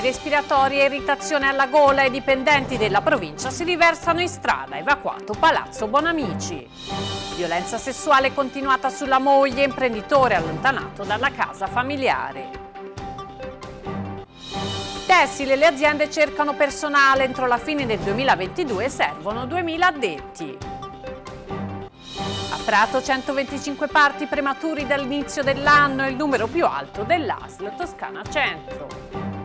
respiratorie, irritazione alla gola e dipendenti della provincia si riversano in strada, evacuato Palazzo Bonamici. Violenza sessuale continuata sulla moglie, imprenditore allontanato dalla casa familiare. Tessile, le aziende cercano personale, entro la fine del 2022 servono 2.000 addetti. A Prato 125 parti prematuri dall'inizio dell'anno, il numero più alto dell'ASL Toscana Centro.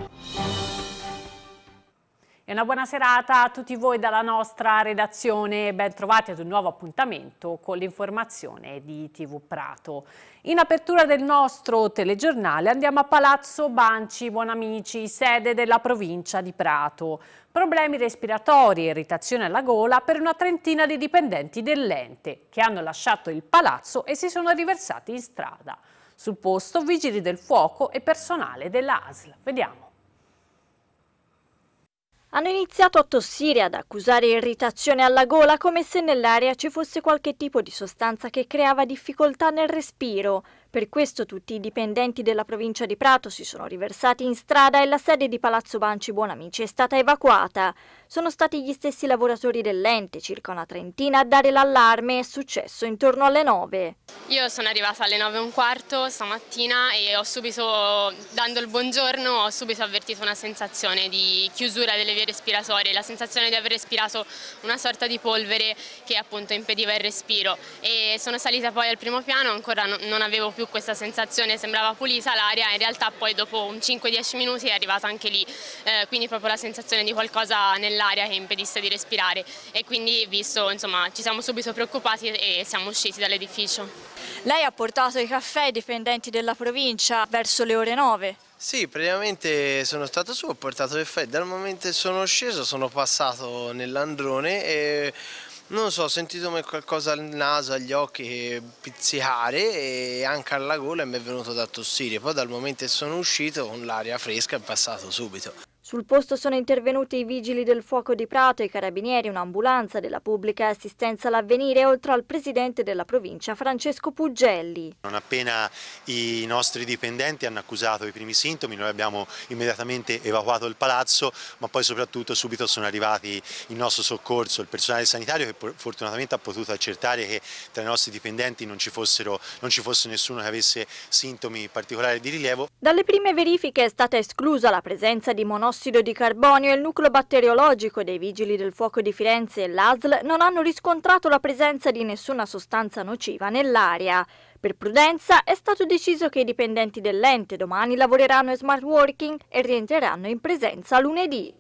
E una buona serata a tutti voi dalla nostra redazione, ben trovati ad un nuovo appuntamento con l'informazione di TV Prato. In apertura del nostro telegiornale andiamo a Palazzo Banci Buonamici, sede della provincia di Prato. Problemi respiratori e irritazione alla gola per una trentina di dipendenti dell'ente che hanno lasciato il palazzo e si sono riversati in strada. Sul posto vigili del fuoco e personale della ASL. Vediamo hanno iniziato a tossire, ad accusare irritazione alla gola come se nell'aria ci fosse qualche tipo di sostanza che creava difficoltà nel respiro. Per questo tutti i dipendenti della provincia di Prato si sono riversati in strada e la sede di Palazzo Banci Buonamici è stata evacuata. Sono stati gli stessi lavoratori dell'ente, circa una trentina, a dare l'allarme, è successo intorno alle 9. Io sono arrivata alle 9 e un quarto stamattina e ho subito, dando il buongiorno, ho subito avvertito una sensazione di chiusura delle vie respiratorie, la sensazione di aver respirato una sorta di polvere che appunto impediva il respiro e sono salita poi al primo piano, ancora non avevo più più questa sensazione, sembrava pulita l'aria, in realtà poi dopo 5-10 minuti è arrivata anche lì, eh, quindi proprio la sensazione di qualcosa nell'aria che impedisse di respirare e quindi visto, insomma, ci siamo subito preoccupati e siamo usciti dall'edificio. Lei ha portato i caffè ai dipendenti della provincia verso le ore 9? Sì, praticamente sono stato su, ho portato il caffè, dal momento che sono sceso sono passato nell'androne e non lo so, ho sentito qualcosa al naso, agli occhi pizzicare e anche alla gola e mi è venuto da tossire. Poi dal momento che sono uscito con l'aria fresca è passato subito. Sul posto sono intervenuti i vigili del fuoco di Prato, i carabinieri, un'ambulanza della pubblica assistenza all'avvenire, oltre al presidente della provincia Francesco Pugelli. Non appena i nostri dipendenti hanno accusato i primi sintomi, noi abbiamo immediatamente evacuato il palazzo, ma poi soprattutto subito sono arrivati il nostro soccorso, il personale sanitario che fortunatamente ha potuto accertare che tra i nostri dipendenti non ci, fossero, non ci fosse nessuno che avesse sintomi particolari di rilievo. Dalle prime verifiche è stata esclusa la presenza di monossodio monossido di carbonio e il nucleo batteriologico dei Vigili del Fuoco di Firenze e l'ASL non hanno riscontrato la presenza di nessuna sostanza nociva nell'aria. Per prudenza è stato deciso che i dipendenti dell'ente domani lavoreranno in smart working e rientreranno in presenza lunedì.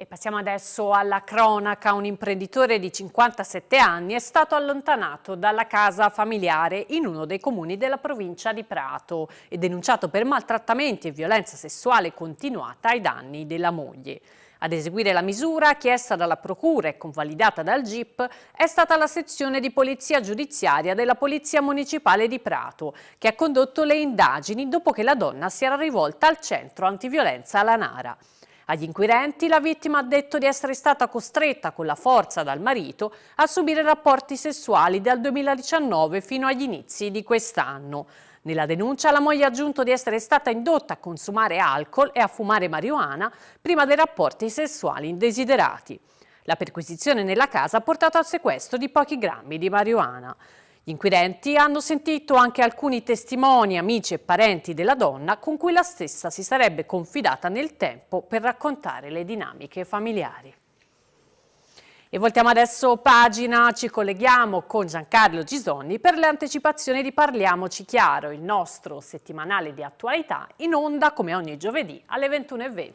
E passiamo adesso alla cronaca. Un imprenditore di 57 anni è stato allontanato dalla casa familiare in uno dei comuni della provincia di Prato e denunciato per maltrattamenti e violenza sessuale continuata ai danni della moglie. Ad eseguire la misura, chiesta dalla Procura e convalidata dal GIP, è stata la sezione di polizia giudiziaria della Polizia Municipale di Prato, che ha condotto le indagini dopo che la donna si era rivolta al centro antiviolenza Lanara. Agli inquirenti la vittima ha detto di essere stata costretta con la forza dal marito a subire rapporti sessuali dal 2019 fino agli inizi di quest'anno. Nella denuncia la moglie ha aggiunto di essere stata indotta a consumare alcol e a fumare marijuana prima dei rapporti sessuali indesiderati. La perquisizione nella casa ha portato al sequestro di pochi grammi di marijuana. Gli inquirenti hanno sentito anche alcuni testimoni, amici e parenti della donna con cui la stessa si sarebbe confidata nel tempo per raccontare le dinamiche familiari. E voltiamo adesso pagina, ci colleghiamo con Giancarlo Gisonni per le anticipazioni di Parliamoci Chiaro, il nostro settimanale di attualità in onda come ogni giovedì alle 21.20.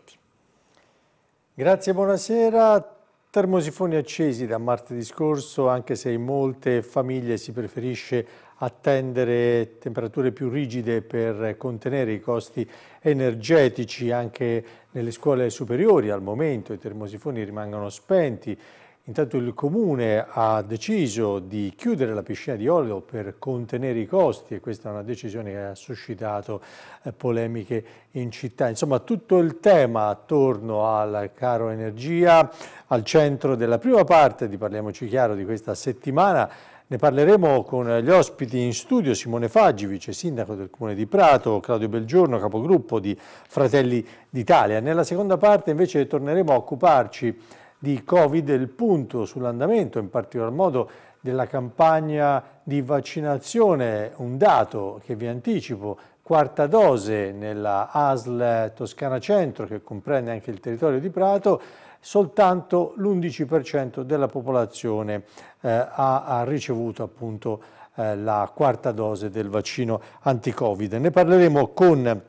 Grazie, buonasera. Termosifoni accesi da martedì scorso, anche se in molte famiglie si preferisce attendere temperature più rigide per contenere i costi energetici anche nelle scuole superiori. Al momento i termosifoni rimangono spenti Intanto il Comune ha deciso di chiudere la piscina di Olio per contenere i costi e questa è una decisione che ha suscitato eh, polemiche in città. Insomma tutto il tema attorno al caro energia al centro della prima parte di Parliamoci Chiaro di questa settimana ne parleremo con gli ospiti in studio Simone Faggi, vice sindaco del comune di Prato, Claudio Belgiorno, capogruppo di Fratelli d'Italia. Nella seconda parte invece torneremo a occuparci di Covid il punto sull'andamento, in particolar modo della campagna di vaccinazione, un dato che vi anticipo, quarta dose nella ASL Toscana Centro, che comprende anche il territorio di Prato, soltanto l'11% della popolazione eh, ha, ha, ricevuto appunto eh, la quarta dose del vaccino anti-Covid. Ne parleremo con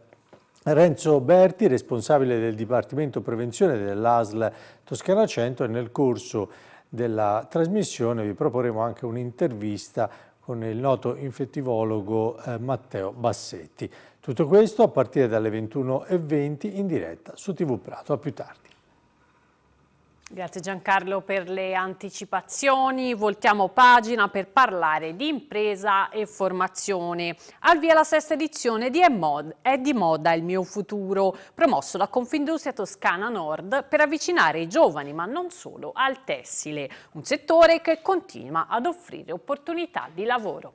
Renzo Berti, responsabile del Dipartimento Prevenzione dell'ASL Toscana Centro e nel corso della trasmissione vi proporremo anche un'intervista con il noto infettivologo eh, Matteo Bassetti. Tutto questo a partire dalle 21.20 in diretta su TV Prato. A più tardi. Grazie Giancarlo per le anticipazioni. Voltiamo pagina per parlare di impresa e formazione. Al via la sesta edizione di Emod è di moda il mio futuro, promosso da Confindustria Toscana Nord per avvicinare i giovani, ma non solo, al tessile, un settore che continua ad offrire opportunità di lavoro.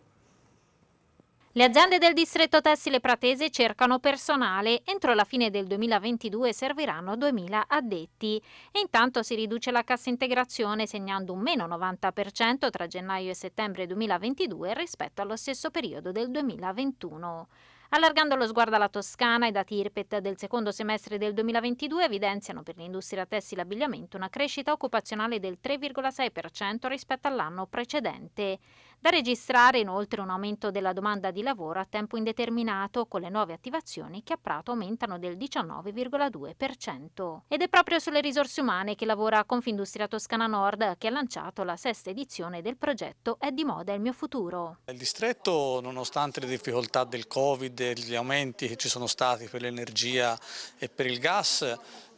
Le aziende del distretto tessile pratese cercano personale. Entro la fine del 2022 serviranno 2.000 addetti. E intanto si riduce la cassa integrazione segnando un meno 90% tra gennaio e settembre 2022 rispetto allo stesso periodo del 2021. Allargando lo sguardo alla Toscana, i dati IRPET del secondo semestre del 2022 evidenziano per l'industria tessile abbigliamento una crescita occupazionale del 3,6% rispetto all'anno precedente. Da registrare inoltre un aumento della domanda di lavoro a tempo indeterminato con le nuove attivazioni che a Prato aumentano del 19,2%. Ed è proprio sulle risorse umane che lavora Confindustria Toscana Nord che ha lanciato la sesta edizione del progetto È di moda il mio futuro. Il distretto nonostante le difficoltà del Covid e gli aumenti che ci sono stati per l'energia e per il gas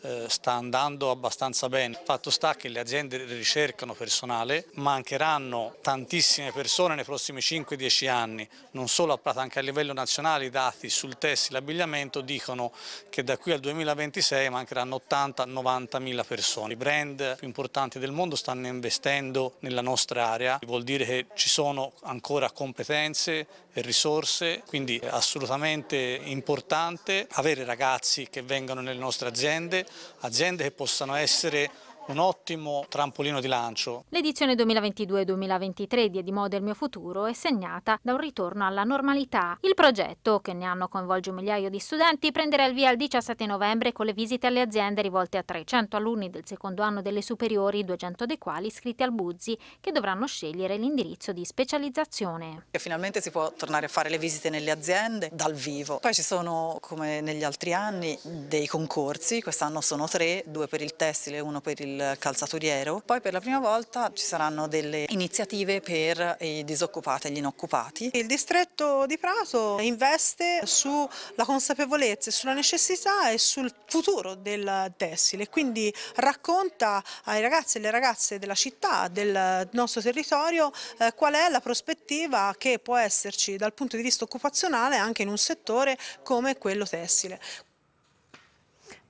eh, sta andando abbastanza bene. Fatto sta che le aziende ricercano personale, mancheranno tantissime persone nei prossimi 5-10 anni, non solo a Prata, anche a livello nazionale i dati sul tessile l'abbigliamento dicono che da qui al 2026 mancheranno 80-90 mila persone. I brand più importanti del mondo stanno investendo nella nostra area, vuol dire che ci sono ancora competenze e risorse, quindi è assolutamente importante avere ragazzi che vengano nelle nostre aziende, aziende che possano essere un ottimo trampolino di lancio. L'edizione 2022-2023 di Edimode il mio futuro è segnata da un ritorno alla normalità. Il progetto, che ne hanno coinvolge un migliaio di studenti, prenderà il via il 17 novembre con le visite alle aziende rivolte a 300 alunni del secondo anno delle superiori, 200 dei quali iscritti al Buzzi, che dovranno scegliere l'indirizzo di specializzazione. E finalmente si può tornare a fare le visite nelle aziende dal vivo. Poi ci sono, come negli altri anni, dei concorsi, quest'anno sono tre, due per il tessile e uno per il del calzaturiero. Poi per la prima volta ci saranno delle iniziative per i disoccupati e gli inoccupati. Il distretto di Prato investe sulla consapevolezza sulla necessità e sul futuro del tessile, quindi racconta ai ragazzi e alle ragazze della città, del nostro territorio, eh, qual è la prospettiva che può esserci dal punto di vista occupazionale anche in un settore come quello tessile.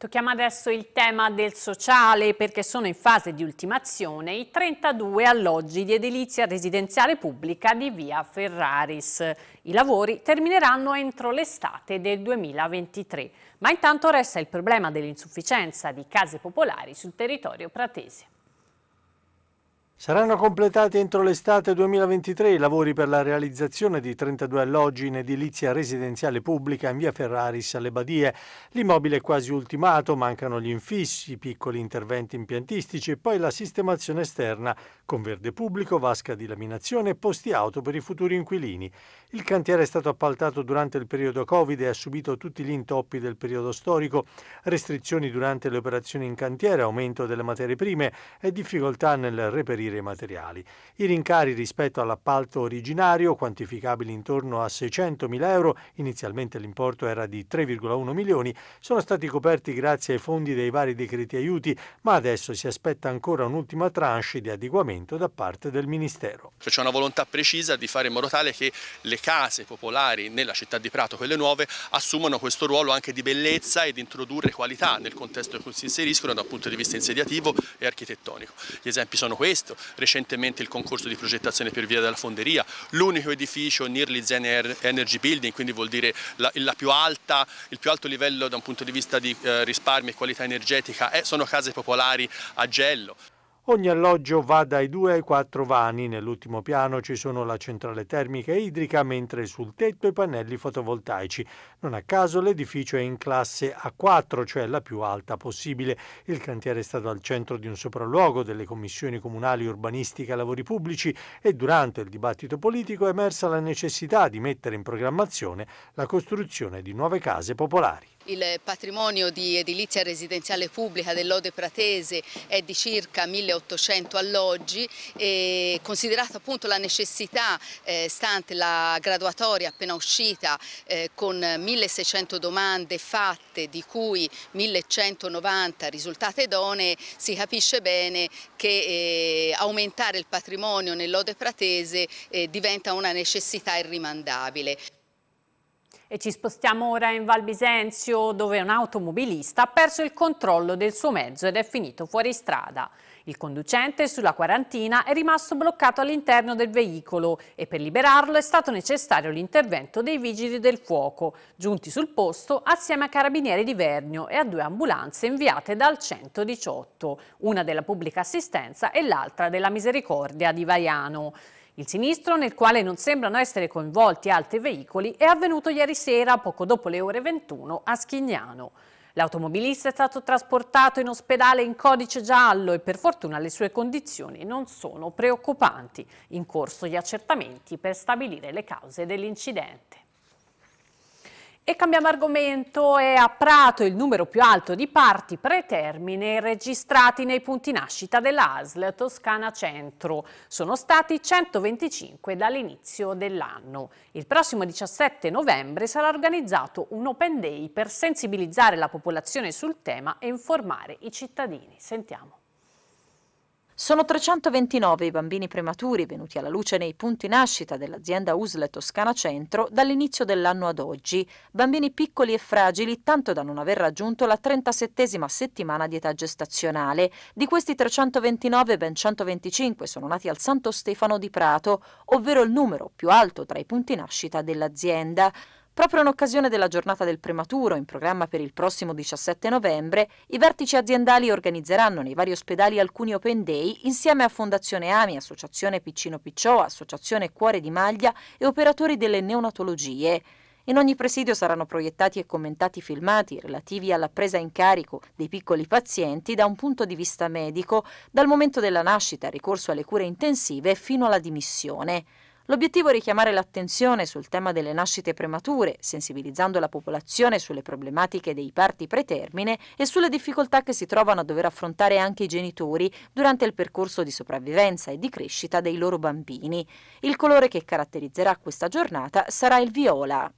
Tocchiamo adesso il tema del sociale perché sono in fase di ultimazione i 32 alloggi di edilizia residenziale pubblica di via Ferraris. I lavori termineranno entro l'estate del 2023, ma intanto resta il problema dell'insufficienza di case popolari sul territorio pratese. Saranno completati entro l'estate 2023 i lavori per la realizzazione di 32 alloggi in edilizia residenziale pubblica in via Ferraris alle Badie. L'immobile è quasi ultimato, mancano gli infissi, piccoli interventi impiantistici e poi la sistemazione esterna con verde pubblico, vasca di laminazione e posti auto per i futuri inquilini. Il cantiere è stato appaltato durante il periodo Covid e ha subito tutti gli intoppi del periodo storico, restrizioni durante le operazioni in cantiere, aumento delle materie prime e difficoltà nel reperire fornire i materiali. I rincari rispetto all'appalto originario, quantificabili intorno a 600.000 euro, inizialmente l'importo era di 3,1 milioni, sono stati coperti grazie ai fondi dei vari decreti aiuti, ma adesso si aspetta ancora un'ultima tranche di adeguamento da parte del Ministero. Cioè, c'è una volontà precisa di fare in modo tale che le case popolari nella città di Prato, quelle nuove, assumano questo ruolo anche di bellezza e di introdurre qualità nel contesto in cui si inseriscono dal punto di vista insediativo e architettonico. Gli esempi sono questo, recentemente il concorso di progettazione per via della fonderia, l'unico edificio Nearly Zen Energy Building, quindi vuol dire la, la più alta, il più alto livello da un punto di vista di eh, risparmio e qualità energetica, eh, sono case popolari a Gello. Ogni alloggio va dai 2 ai 4 vani, nell'ultimo piano ci sono la centrale termica e idrica, mentre sul tetto i pannelli fotovoltaici. Non a caso l'edificio è in classe A4, cioè la più alta possibile. Il cantiere è stato al centro di un sopralluogo delle commissioni comunali urbanistica e lavori pubblici e durante il dibattito politico è emersa la necessità di mettere in programmazione la costruzione di nuove case popolari. Il patrimonio di edilizia residenziale pubblica dell'Ode Pratese è di circa 1800 alloggi e considerata appunto la necessità, eh, stante la graduatoria appena uscita eh, con 1600 domande fatte di cui 1190 risultate idonee, si capisce bene che eh, aumentare il patrimonio nell'Ode Pratese eh, diventa una necessità irrimandabile. E ci spostiamo ora in Val Bisenzio dove un automobilista ha perso il controllo del suo mezzo ed è finito fuori strada. Il conducente sulla quarantina è rimasto bloccato all'interno del veicolo e per liberarlo è stato necessario l'intervento dei vigili del fuoco, giunti sul posto assieme a carabinieri di Vernio e a due ambulanze inviate dal 118, una della pubblica assistenza e l'altra della misericordia di Vaiano. Il sinistro, nel quale non sembrano essere coinvolti altri veicoli, è avvenuto ieri sera, poco dopo le ore 21, a Schignano. L'automobilista è stato trasportato in ospedale in codice giallo e per fortuna le sue condizioni non sono preoccupanti. In corso gli accertamenti per stabilire le cause dell'incidente. E cambiamo argomento, è a Prato il numero più alto di parti pretermine registrati nei punti nascita dell'ASL Toscana Centro. Sono stati 125 dall'inizio dell'anno. Il prossimo 17 novembre sarà organizzato un Open Day per sensibilizzare la popolazione sul tema e informare i cittadini. Sentiamo. Sono 329 i bambini prematuri venuti alla luce nei punti nascita dell'azienda Usle Toscana Centro dall'inizio dell'anno ad oggi, bambini piccoli e fragili tanto da non aver raggiunto la 37esima settimana di età gestazionale. Di questi 329 ben 125 sono nati al Santo Stefano di Prato, ovvero il numero più alto tra i punti nascita dell'azienda. Proprio in occasione della giornata del prematuro, in programma per il prossimo 17 novembre, i vertici aziendali organizzeranno nei vari ospedali alcuni open day insieme a Fondazione AMI, Associazione Piccino Picciò, Associazione Cuore di Maglia e operatori delle neonatologie. In ogni presidio saranno proiettati e commentati filmati relativi alla presa in carico dei piccoli pazienti da un punto di vista medico, dal momento della nascita, ricorso alle cure intensive fino alla dimissione. L'obiettivo è richiamare l'attenzione sul tema delle nascite premature, sensibilizzando la popolazione sulle problematiche dei parti pretermine e sulle difficoltà che si trovano a dover affrontare anche i genitori durante il percorso di sopravvivenza e di crescita dei loro bambini. Il colore che caratterizzerà questa giornata sarà il viola.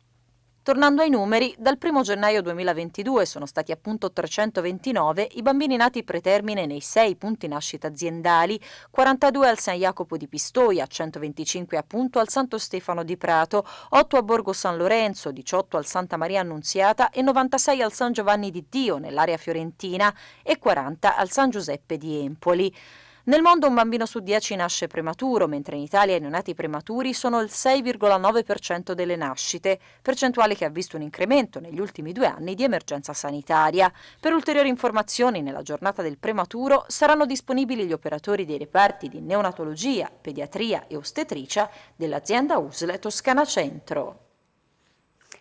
Tornando ai numeri, dal 1 gennaio 2022 sono stati appunto 329 i bambini nati pretermine nei 6 punti nascita aziendali, 42 al San Jacopo di Pistoia, 125 appunto al Santo Stefano di Prato, 8 a Borgo San Lorenzo, 18 al Santa Maria Annunziata e 96 al San Giovanni di Dio nell'area fiorentina e 40 al San Giuseppe di Empoli. Nel mondo un bambino su 10 nasce prematuro, mentre in Italia i neonati prematuri sono il 6,9% delle nascite, percentuale che ha visto un incremento negli ultimi due anni di emergenza sanitaria. Per ulteriori informazioni nella giornata del prematuro saranno disponibili gli operatori dei reparti di neonatologia, pediatria e ostetricia dell'azienda USL Toscana Centro.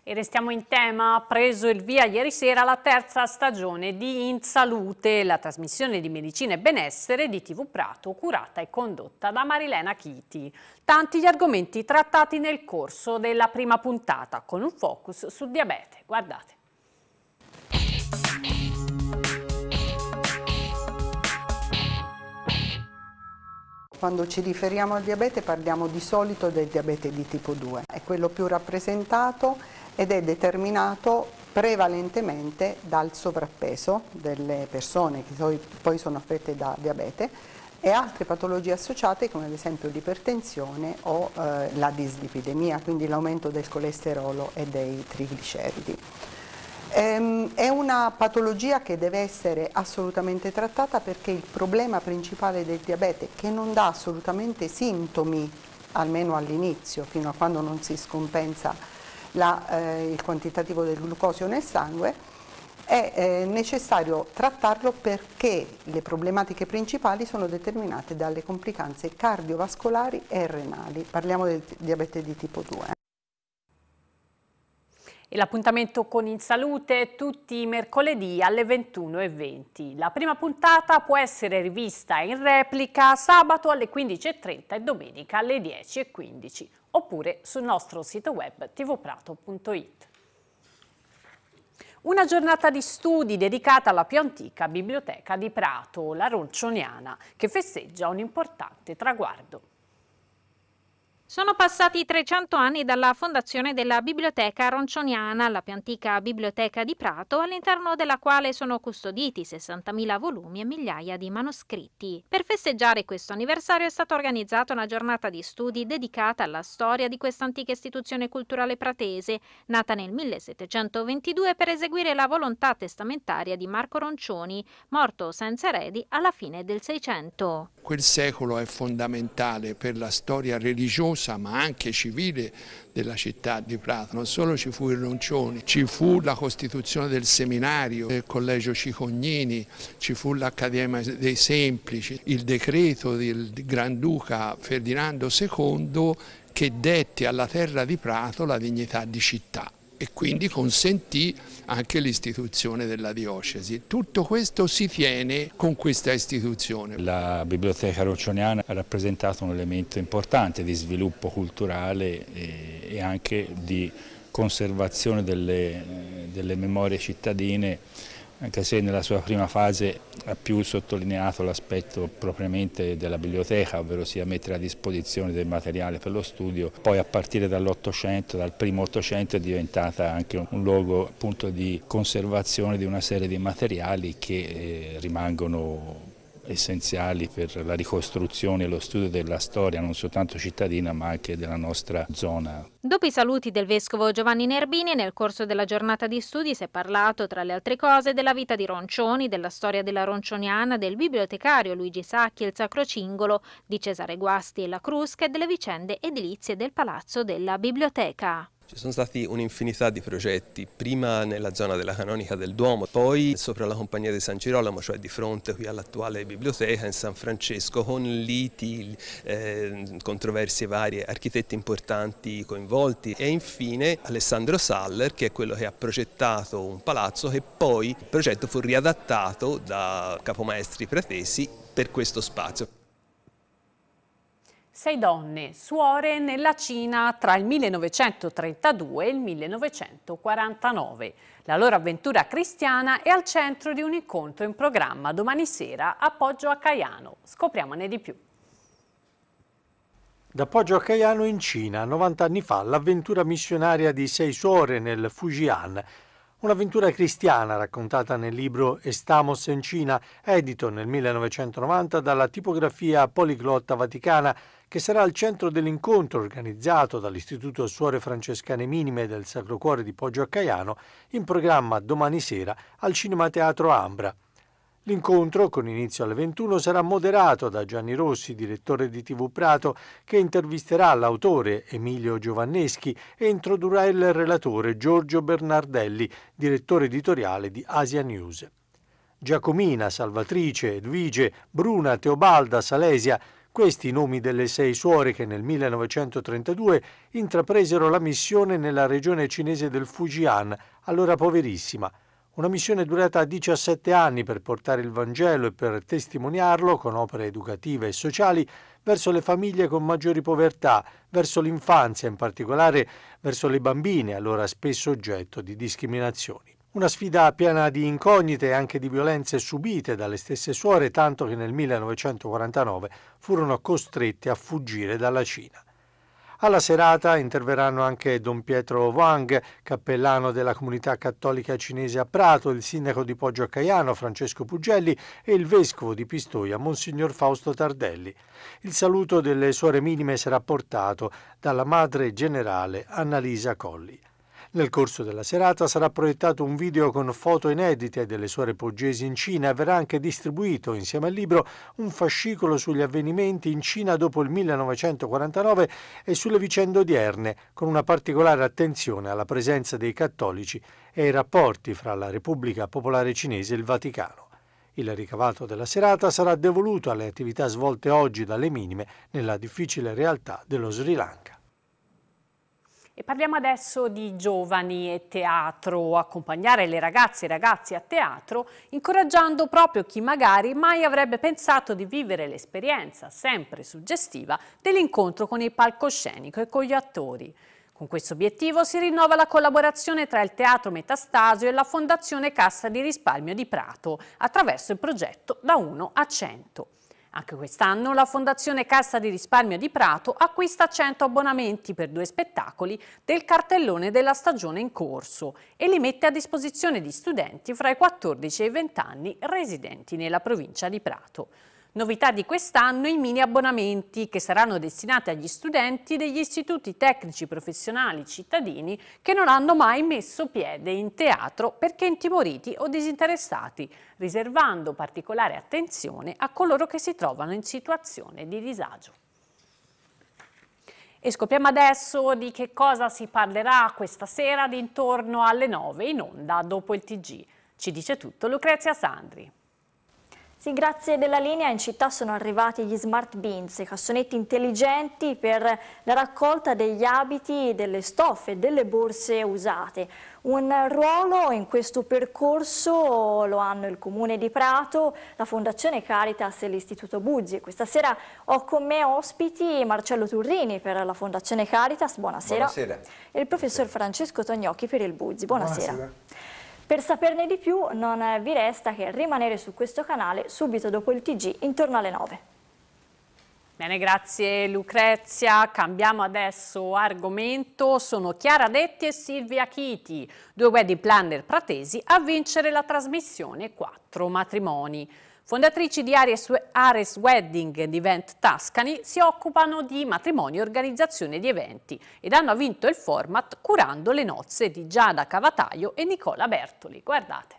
E restiamo in tema, ha preso il via ieri sera la terza stagione di In Salute, la trasmissione di medicina e benessere di TV Prato, curata e condotta da Marilena Chiti. Tanti gli argomenti trattati nel corso della prima puntata, con un focus sul diabete. Guardate. quando ci riferiamo al diabete parliamo di solito del diabete di tipo 2, è quello più rappresentato ed è determinato prevalentemente dal sovrappeso delle persone che poi sono affette da diabete e altre patologie associate come ad esempio l'ipertensione o eh, la dislipidemia, quindi l'aumento del colesterolo e dei trigliceridi. Ehm, è una patologia che deve essere assolutamente trattata perché il problema principale del diabete, che non dà assolutamente sintomi, almeno all'inizio, fino a quando non si scompensa la, eh, il quantitativo del glucosio nel sangue, è eh, necessario trattarlo perché le problematiche principali sono determinate dalle complicanze cardiovascolari e renali. Parliamo del diabete di tipo 2. E l'appuntamento con In Salute tutti i mercoledì alle 21.20. La prima puntata può essere rivista in replica sabato alle 15.30 e domenica alle 10.15 oppure sul nostro sito web tvprato.it. Una giornata di studi dedicata alla più antica biblioteca di Prato, la Roncioniana, che festeggia un importante traguardo. Sono passati 300 anni dalla fondazione della Biblioteca Roncioniana, la più antica biblioteca di Prato, all'interno della quale sono custoditi 60.000 volumi e migliaia di manoscritti. Per festeggiare questo anniversario è stata organizzata una giornata di studi dedicata alla storia di questa antica istituzione culturale pratese, nata nel 1722 per eseguire la volontà testamentaria di Marco Roncioni, morto senza eredi alla fine del Seicento. Quel secolo è fondamentale per la storia religiosa religiosa ma anche civile della città di Prato. Non solo ci fu il Roncioni, ci fu la costituzione del seminario, del collegio Cicognini, ci fu l'Accademia dei Semplici, il decreto del Granduca Ferdinando II che dette alla terra di Prato la dignità di città e quindi consentì anche l'istituzione della diocesi. Tutto questo si tiene con questa istituzione. La biblioteca roccioniana ha rappresentato un elemento importante di sviluppo culturale e anche di conservazione delle, delle memorie cittadine anche se nella sua prima fase ha più sottolineato l'aspetto propriamente della biblioteca, ovvero sia mettere a disposizione del materiale per lo studio, poi a partire dall'Ottocento, dal primo Ottocento è diventata anche un luogo appunto di conservazione di una serie di materiali che eh, rimangono essenziali per la ricostruzione e lo studio della storia non soltanto cittadina ma anche della nostra zona. Dopo i saluti del vescovo Giovanni Nerbini, nel corso della giornata di studi si è parlato, tra le altre cose, della vita di Roncioni, della storia della Roncioniana, del bibliotecario Luigi Sacchi e il cingolo, di Cesare Guasti e la Crusca e delle vicende edilizie del Palazzo della Biblioteca. Ci sono stati un'infinità di progetti, prima nella zona della canonica del Duomo, poi sopra la compagnia di San Girolamo, cioè di fronte qui all'attuale biblioteca in San Francesco, con liti, eh, controversie varie, architetti importanti coinvolti e infine Alessandro Saller che è quello che ha progettato un palazzo che poi il progetto fu riadattato da capomaestri pretesi per questo spazio. Sei donne, suore nella Cina tra il 1932 e il 1949. La loro avventura cristiana è al centro di un incontro in programma domani sera a Poggio a Caiano. Scopriamone di più. Da Poggio a Caiano in Cina, 90 anni fa, l'avventura missionaria di sei suore nel Fujian. Un'avventura cristiana raccontata nel libro Estamos in Cina, edito nel 1990 dalla tipografia poliglotta vaticana che sarà al centro dell'incontro organizzato dall'Istituto Suore Francescane Minime del Sacro Cuore di Poggio a Caiano, in programma domani sera al Cinema Teatro Ambra. L'incontro, con inizio alle 21, sarà moderato da Gianni Rossi, direttore di TV Prato, che intervisterà l'autore Emilio Giovanneschi e introdurrà il relatore Giorgio Bernardelli, direttore editoriale di Asia News. Giacomina, Salvatrice, Edvige, Bruna, Teobalda, Salesia questi i nomi delle sei suore che nel 1932 intrapresero la missione nella regione cinese del Fujian, allora poverissima, una missione durata 17 anni per portare il Vangelo e per testimoniarlo con opere educative e sociali verso le famiglie con maggiori povertà, verso l'infanzia, in particolare verso le bambine, allora spesso oggetto di discriminazioni. Una sfida piena di incognite e anche di violenze subite dalle stesse suore, tanto che nel 1949 furono costrette a fuggire dalla Cina. Alla serata interverranno anche Don Pietro Wang, cappellano della comunità cattolica cinese a Prato, il sindaco di Poggio a Caiano Francesco Pugelli e il vescovo di Pistoia Monsignor Fausto Tardelli. Il saluto delle suore minime sarà portato dalla madre generale Annalisa Colli. Nel corso della serata sarà proiettato un video con foto inedite delle suore Poggesi in Cina e verrà anche distribuito, insieme al libro, un fascicolo sugli avvenimenti in Cina dopo il 1949 e sulle vicende odierne, con una particolare attenzione alla presenza dei cattolici e ai rapporti fra la Repubblica Popolare Cinese e il Vaticano. Il ricavato della serata sarà devoluto alle attività svolte oggi dalle minime nella difficile realtà dello Sri Lanka parliamo adesso di giovani e teatro, accompagnare le ragazze e i ragazzi a teatro, incoraggiando proprio chi magari mai avrebbe pensato di vivere l'esperienza, sempre suggestiva, dell'incontro con il palcoscenico e con gli attori. Con questo obiettivo si rinnova la collaborazione tra il Teatro Metastasio e la Fondazione Cassa di Risparmio di Prato, attraverso il progetto Da 1 a 100. Anche quest'anno la Fondazione Cassa di Risparmio di Prato acquista 100 abbonamenti per due spettacoli del cartellone della stagione in corso e li mette a disposizione di studenti fra i 14 e i 20 anni residenti nella provincia di Prato. Novità di quest'anno i mini abbonamenti che saranno destinati agli studenti degli istituti tecnici professionali cittadini che non hanno mai messo piede in teatro perché intimoriti o disinteressati, riservando particolare attenzione a coloro che si trovano in situazione di disagio. E scopriamo adesso di che cosa si parlerà questa sera d'intorno alle 9 in onda dopo il TG. Ci dice tutto Lucrezia Sandri. Sì, grazie della linea. In città sono arrivati gli smart bins, i cassonetti intelligenti per la raccolta degli abiti, delle stoffe, delle borse usate. Un ruolo in questo percorso lo hanno il Comune di Prato, la Fondazione Caritas e l'Istituto Buzzi. Questa sera ho con me ospiti Marcello Turrini per la Fondazione Caritas, buonasera, buonasera. e il professor Francesco Tognocchi per il Buzzi. buonasera. buonasera. Per saperne di più non vi resta che rimanere su questo canale subito dopo il TG intorno alle 9. Bene, grazie Lucrezia. Cambiamo adesso argomento. Sono Chiara Detti e Silvia Chiti, due wedding planner pratesi a vincere la trasmissione 4 matrimoni. Fondatrici di Ares, Wedding ed Event Tuscany si occupano di matrimonio e organizzazione di eventi ed hanno vinto il format curando le nozze di Giada Cavataio e Nicola Bertoli. Guardate.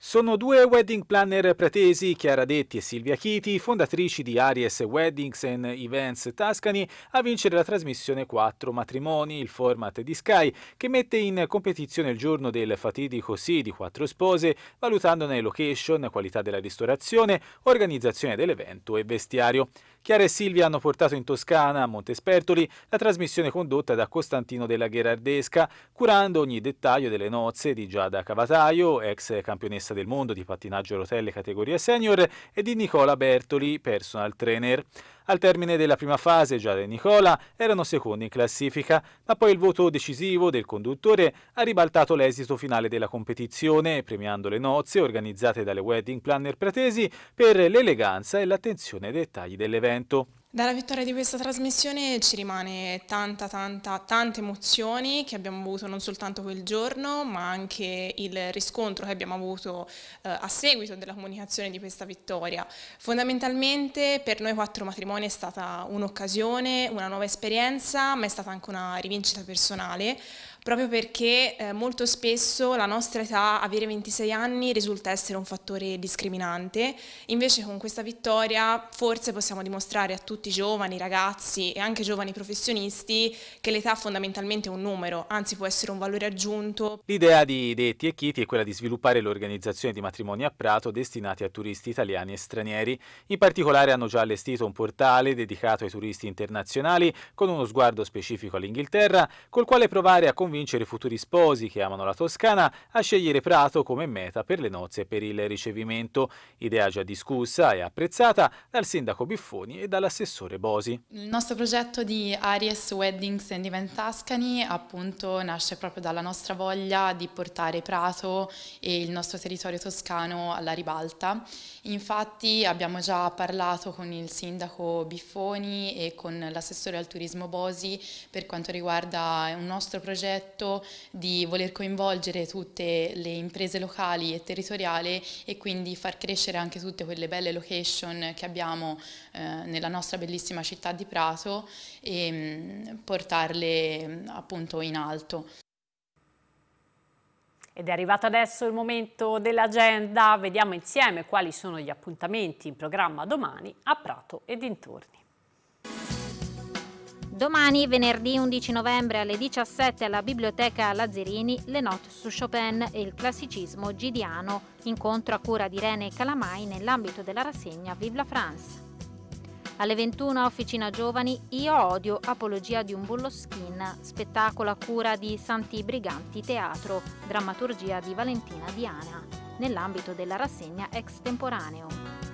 Sono due wedding planner pretesi, Chiara Detti e Silvia Chiti, fondatrici di Aries Weddings and Events Tuscany, a vincere la trasmissione 4 Matrimoni, il format di Sky, che mette in competizione il giorno del fatidico sì di quattro spose, valutandone location, qualità della ristorazione, organizzazione dell'evento e vestiario. Chiara e Silvia hanno portato in Toscana, a Montespertoli, la trasmissione condotta da Costantino della Gherardesca, curando ogni dettaglio delle nozze di Giada Cavataio, ex campionessa del mondo di pattinaggio a rotelle categoria senior, e di Nicola Bertoli, personal trainer. Al termine della prima fase Giada e Nicola erano secondi in classifica, ma poi il voto decisivo del conduttore ha ribaltato l'esito finale della competizione, premiando le nozze organizzate dalle wedding planner pratesi per l'eleganza e l'attenzione ai dettagli dell'evento. Dalla vittoria di questa trasmissione ci rimane tanta, tanta, tante emozioni che abbiamo avuto non soltanto quel giorno, ma anche il riscontro che abbiamo avuto eh, a seguito della comunicazione di questa vittoria. Fondamentalmente per noi quattro matrimoni è stata un'occasione, una nuova esperienza, ma è stata anche una rivincita personale proprio perché eh, molto spesso la nostra età, avere 26 anni, risulta essere un fattore discriminante, invece con questa vittoria forse possiamo dimostrare a tutti i giovani, ragazzi e anche giovani professionisti che l'età fondamentalmente è un numero, anzi può essere un valore aggiunto. L'idea di Detti e Chiti è quella di sviluppare l'organizzazione di matrimoni a Prato destinati a turisti italiani e stranieri. In particolare hanno già allestito un portale dedicato ai turisti internazionali con uno sguardo specifico all'Inghilterra, col quale provare a confrontare convincere i futuri sposi che amano la Toscana a scegliere Prato come meta per le nozze e per il ricevimento, idea già discussa e apprezzata dal sindaco Biffoni e dall'assessore Bosi. Il nostro progetto di Aries Weddings and Event Tuscany appunto nasce proprio dalla nostra voglia di portare Prato e il nostro territorio toscano alla ribalta. Infatti abbiamo già parlato con il sindaco Biffoni e con l'assessore al turismo Bosi per quanto riguarda un nostro progetto progetto di voler coinvolgere tutte le imprese locali e territoriali e quindi far crescere anche tutte quelle belle location che abbiamo eh, nella nostra bellissima città di Prato e mh, mm, portarle mm, appunto in alto. Ed è arrivato adesso il momento dell'agenda, vediamo insieme quali sono gli appuntamenti in programma domani a Prato e dintorni. Domani, venerdì 11 novembre alle 17 alla Biblioteca Lazzerini, le note su Chopin e il classicismo gidiano, incontro a cura di Rene Calamai nell'ambito della rassegna Vive la France. Alle 21 Officina Giovani, Io odio, apologia di un bullo skin, spettacolo a cura di Santi Briganti Teatro, drammaturgia di Valentina Diana, nell'ambito della rassegna Extemporaneo.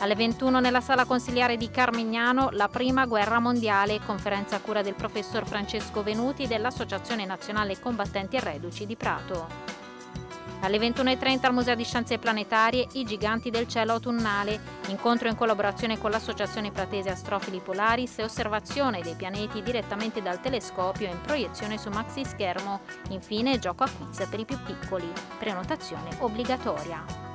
Alle 21 nella sala consigliare di Carmignano la prima guerra mondiale, conferenza a cura del professor Francesco Venuti dell'Associazione Nazionale Combattenti e Reduci di Prato. Alle 21.30 al Museo di Scienze Planetarie I giganti del cielo autunnale, incontro in collaborazione con l'Associazione Pratese Astrofili Polaris e osservazione dei pianeti direttamente dal telescopio in proiezione su maxi schermo. Infine gioco a quiz per i più piccoli, prenotazione obbligatoria.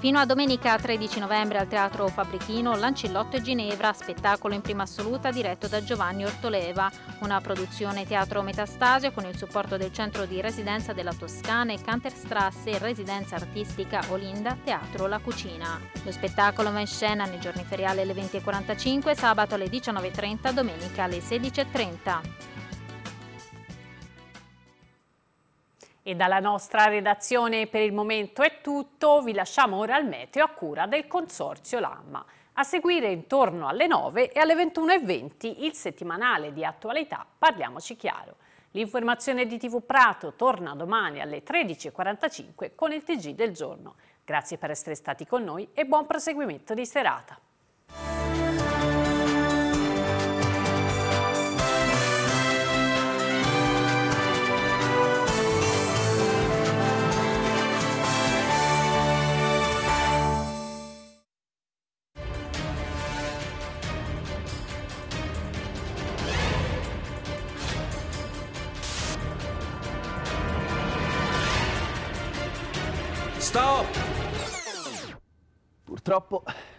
Fino a domenica 13 novembre al Teatro Fabrichino, Lancillotto e Ginevra, spettacolo in prima assoluta diretto da Giovanni Ortoleva, una produzione teatro metastasio con il supporto del Centro di Residenza della Toscana e Canterstrasse Residenza Artistica Olinda Teatro La Cucina. Lo spettacolo va in scena nei giorni feriali alle 20.45, sabato alle 19.30, domenica alle 16.30. E dalla nostra redazione per il momento è tutto, vi lasciamo ora al meteo a cura del Consorzio Lamma. A seguire intorno alle 9 e alle 21.20 il settimanale di attualità Parliamoci Chiaro. L'informazione di TV Prato torna domani alle 13.45 con il TG del giorno. Grazie per essere stati con noi e buon proseguimento di serata.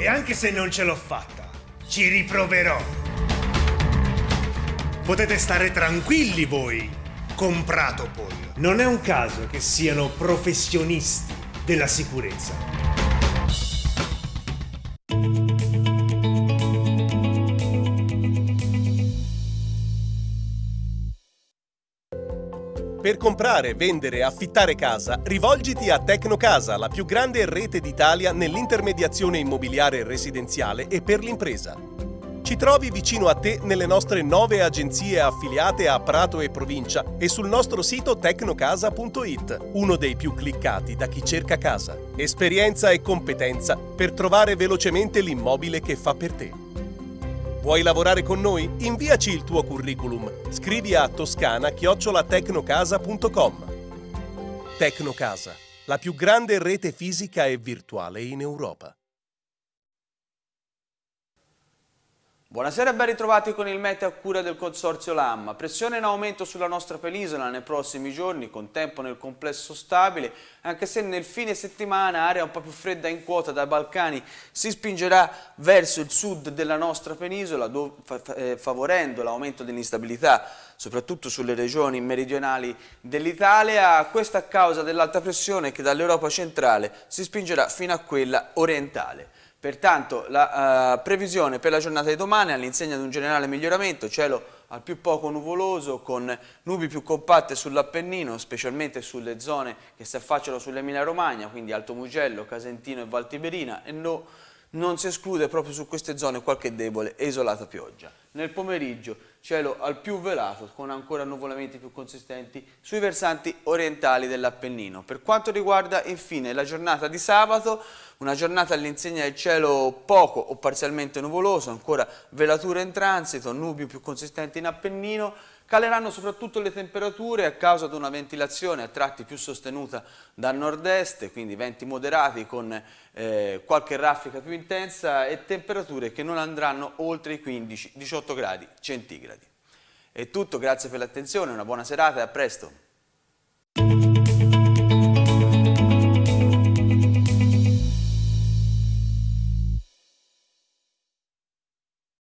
E anche se non ce l'ho fatta, ci riproverò. Potete stare tranquilli voi comprato Pratopol. Non è un caso che siano professionisti della sicurezza. Per comprare, vendere, e affittare casa, rivolgiti a Tecnocasa, la più grande rete d'Italia nell'intermediazione immobiliare residenziale e per l'impresa. Ci trovi vicino a te nelle nostre nove agenzie affiliate a Prato e Provincia e sul nostro sito tecnocasa.it, uno dei più cliccati da chi cerca casa. Esperienza e competenza per trovare velocemente l'immobile che fa per te. Vuoi lavorare con noi? Inviaci il tuo curriculum. Scrivi a toscana-tecnocasa.com. Tecnocasa, la più grande rete fisica e virtuale in Europa. Buonasera e ben ritrovati con il Mete a cura del Consorzio LAM. Pressione in aumento sulla nostra penisola nei prossimi giorni, con tempo nel complesso stabile, anche se nel fine settimana area un po' più fredda in quota dai Balcani si spingerà verso il sud della nostra penisola, eh, favorendo l'aumento dell'instabilità, soprattutto sulle regioni meridionali dell'Italia, questa a causa dell'alta pressione che dall'Europa centrale si spingerà fino a quella orientale. Pertanto la eh, previsione per la giornata di domani all'insegna di un generale miglioramento, cielo al più poco nuvoloso con nubi più compatte sull'Appennino, specialmente sulle zone che si affacciano sull'Emilia Romagna, quindi Alto Mugello, Casentino e Valtiberina e no non si esclude proprio su queste zone qualche debole e isolata pioggia. Nel pomeriggio cielo al più velato con ancora nuvolamenti più consistenti sui versanti orientali dell'Appennino. Per quanto riguarda infine la giornata di sabato, una giornata all'insegna del cielo poco o parzialmente nuvoloso, ancora velature in transito, nubi più consistenti in Appennino, Caleranno soprattutto le temperature a causa di una ventilazione a tratti più sostenuta dal nord-est, quindi venti moderati con eh, qualche raffica più intensa e temperature che non andranno oltre i 15-18 gradi centigradi. È tutto, grazie per l'attenzione, una buona serata e a presto.